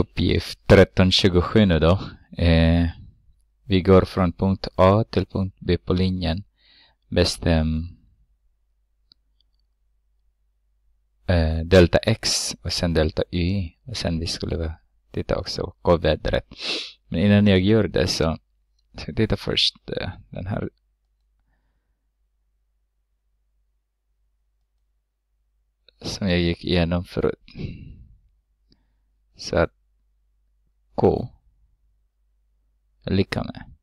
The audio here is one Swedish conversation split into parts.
uppgift 1327 nu då. Eh, vi går från punkt A till punkt B på linjen. Bestäm ehm, eh, delta x och sen delta y. Och sen vi skulle titta också på vädret. Men innan jag gör det så ska jag titta först eh, den här som jag gick igenom förut. Så att K lika med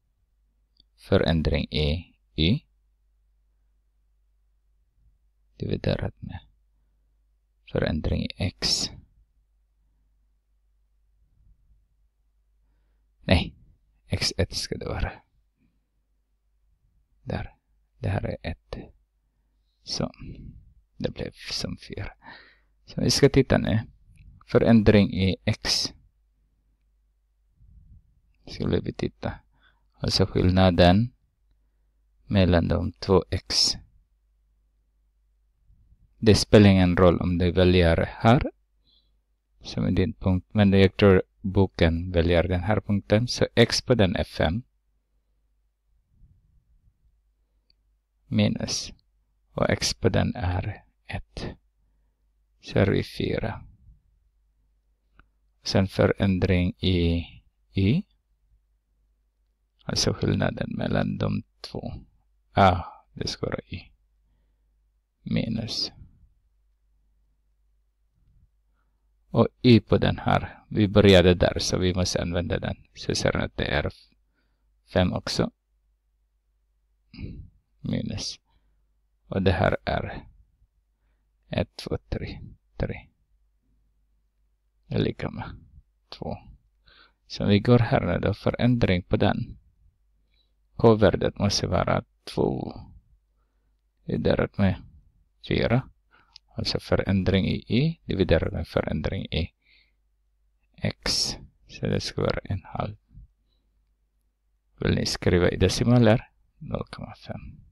förändring i e, Y dividerat med förändring i X. Nej, X1 ska det vara. Där. Det här är 1. Så. Det blev som 4. Så vi ska titta nu. Förändring i X skulle vi titta. Alltså skillnaden mellan de två x. Det spelar ingen roll om du väljer här som är din punkt. Men jag tror boken väljer den här punkten. Så x på den är 5. Minus. Och x på den är 1. Så är vi 4. Sen förändring i y. Alltså skillnaden mellan de två. Ah, det ska vara i minus. Och i på den här. Vi började där så vi måste använda den. Så ser ni att det är 5 också. Minus. Och det här är 1, 2, 3, 3. Det är lika med 2. Så vi går här nu då, förändring på den. K-värdet måste vara 2. E dividerat med 4. Alltså förändring i y dividerat med förändring i x. Så det ska vara en halv. Vill ni skriva i decimaler? 0,5.